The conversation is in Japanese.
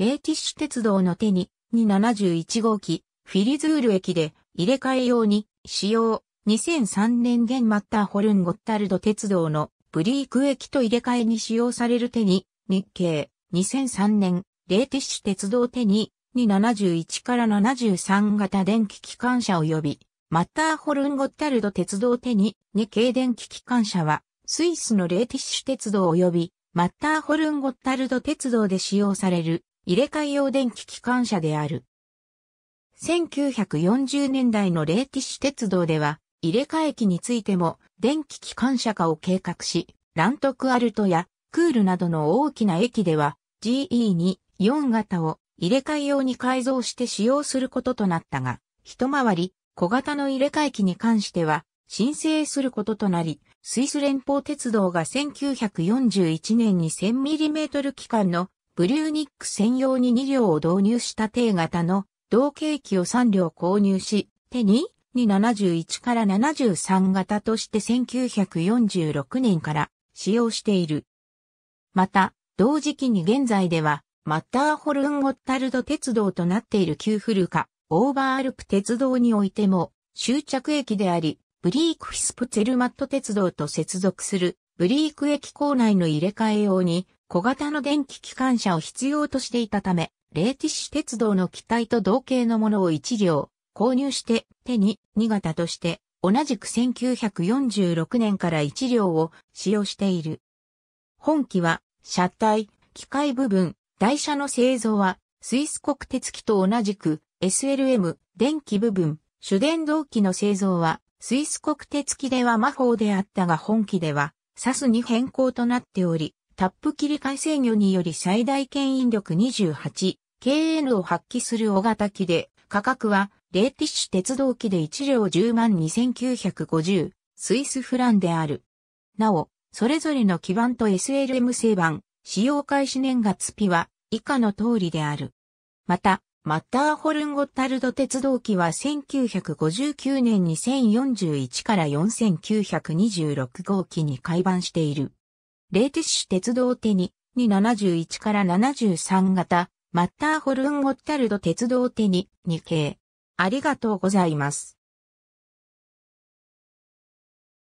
レーティッシュ鉄道の手に、271号機、フィリズール駅で入れ替え用に使用。2003年現マッターホルンゴッタルド鉄道のブリーク駅と入れ替えに使用される手に、日経2003年、レーティッシュ鉄道手に、271から73型電気機関車及び、マッターホルンゴッタルド鉄道手に、日系電気機関車は、スイスのレーティッシュ鉄道及び、マッターホルンゴッタルド鉄道で使用される入れ替え用電気機関車である。1940年代のレーティッシュ鉄道では、入れ替え機についても電気機関車化を計画し、ラントクアルトやクールなどの大きな駅では GE2、4型を入れ替え用に改造して使用することとなったが、一回り小型の入れ替え機に関しては申請することとなり、スイス連邦鉄道が1941年に 1000mm 機関のブリューニック専用に2両を導入した定型の同型機を3両購入し、手に、に71から73型として1946年から使用している。また、同時期に現在では、マッターホルンゴッタルド鉄道となっている旧古カ、オーバーアルプ鉄道においても、終着駅であり、ブリークフィスプツェルマット鉄道と接続するブリーク駅構内の入れ替え用に小型の電気機関車を必要としていたため、レーティッシュ鉄道の機体と同型のものを1両購入して手に2型として同じく1946年から1両を使用している。本機は車体、機械部分、台車の製造はスイス国鉄機と同じく SLM 電気部分、主電動機の製造はスイス国鉄機では魔法であったが本機ではサスに変更となっており、タップ切り替え制御により最大牽引力 28KN を発揮する大型機で、価格はレーティッシュ鉄道機で1両10万2950スイスフランである。なお、それぞれの基板と SLM 製版、使用開始年月日は以下の通りである。また、マッターホルンゴッタルド鉄道機は1959年に1041から4926号機に改版している。レーティッシュ鉄道手に271から73型、マッターホルンゴッタルド鉄道手に2系。ありがとうございます。